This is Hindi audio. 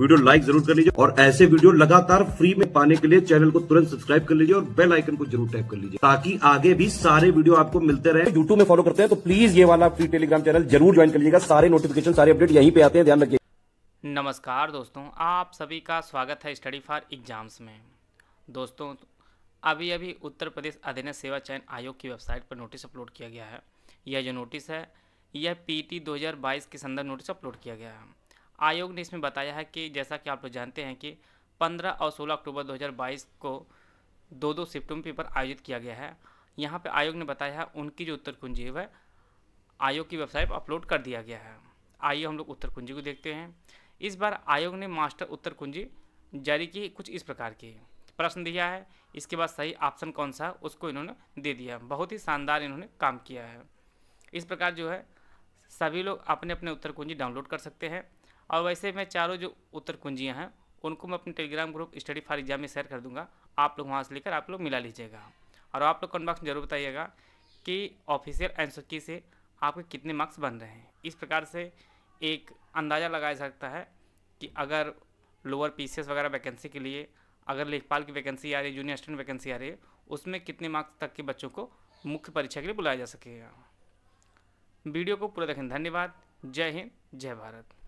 वीडियो लाइक जरूर कर लीजिए और ऐसे वीडियो लगातार फ्री में पाने के लिए चैनल को तुरंत सब्सक्राइब कर लीजिए और बेल आइकन को जरूर टैप कर लीजिए ताकि आगे भी सारे वीडियो आपको मिलते रहे यूट्यूब में फॉलो करते हैं तो प्लीज ये वाला फ्री टेलीग्राम चैनल जरूर ज्वाइन कर लीजिएगा सारे नोटिफिकेशन सारे अपडेट यहीं पे आते हैं ध्यान रखिए नमस्कार दोस्तों आप सभी का स्वागत है स्टडी फॉर एग्जाम्स में दोस्तों अभी अभी उत्तर प्रदेश अधीन सेवा चयन आयोग की वेबसाइट पर नोटिस अपलोड किया गया है यह जो नोटिस है यह पीटी 2022 के संदर्भ नोटिस अपलोड किया गया है आयोग ने इसमें बताया है कि जैसा कि आप लोग जानते हैं कि 15 और 16 अक्टूबर 2022 को दो दो सिप्टम पेपर आयोजित किया गया है यहाँ पर आयोग ने बताया है उनकी जो उत्तर कुंजी है आयोग की वेबसाइट पर अपलोड कर दिया गया है आइए हम लोग उत्तर कुंजी को देखते हैं इस बार आयोग ने मास्टर उत्तर कुंजी जारी की कुछ इस प्रकार की प्रश्न दिया है इसके बाद सही ऑप्शन कौन सा उसको इन्होंने दे दिया बहुत ही शानदार इन्होंने काम किया है इस प्रकार जो है सभी लोग अपने अपने उत्तर कुंजी डाउनलोड कर सकते हैं और वैसे मैं चारों जो उत्तर कुंजियाँ हैं उनको मैं अपने Telegram group study for exam में शेयर कर दूंगा आप लोग वहाँ से लेकर आप लोग मिला लीजिएगा और आप लोग कमेंट बॉक्स में जरूर बताइएगा कि ऑफिशियल एंसर की से आपके कितने मार्क्स बन रहे हैं इस प्रकार से एक अंदाज़ा लगाया सकता है कि अगर लोअर पी वगैरह वैकेंसी के लिए अगर लेखपाल की वैकेंसी आ रही है जूनियर स्टूडेंट वैकेंसी आ रही है उसमें कितने मार्क्स तक के बच्चों को मुख्य परीक्षा के लिए बुलाया जा सकेगा वीडियो को पूरा देखें धन्यवाद जय हिंद जय भारत